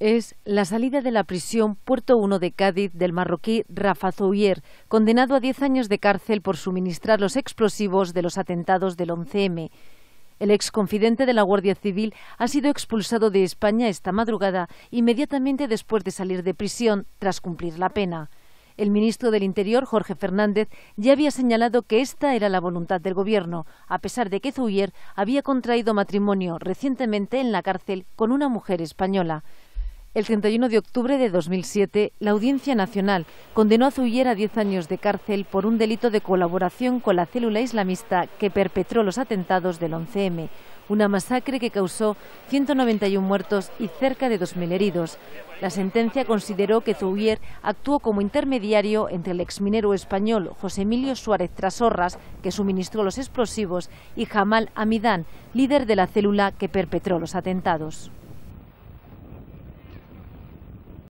es la salida de la prisión Puerto 1 de Cádiz del marroquí Rafa Zouyer, condenado a 10 años de cárcel por suministrar los explosivos de los atentados del 11M. El confidente de la Guardia Civil ha sido expulsado de España esta madrugada, inmediatamente después de salir de prisión tras cumplir la pena. El ministro del Interior, Jorge Fernández, ya había señalado que esta era la voluntad del Gobierno, a pesar de que Zuyer había contraído matrimonio recientemente en la cárcel con una mujer española. El 31 de octubre de 2007, la Audiencia Nacional condenó a Zuyer a 10 años de cárcel por un delito de colaboración con la célula islamista que perpetró los atentados del 11M, una masacre que causó 191 muertos y cerca de 2.000 heridos. La sentencia consideró que Zouyer actuó como intermediario entre el exminero español José Emilio Suárez Trasorras, que suministró los explosivos, y Jamal Amidán, líder de la célula que perpetró los atentados.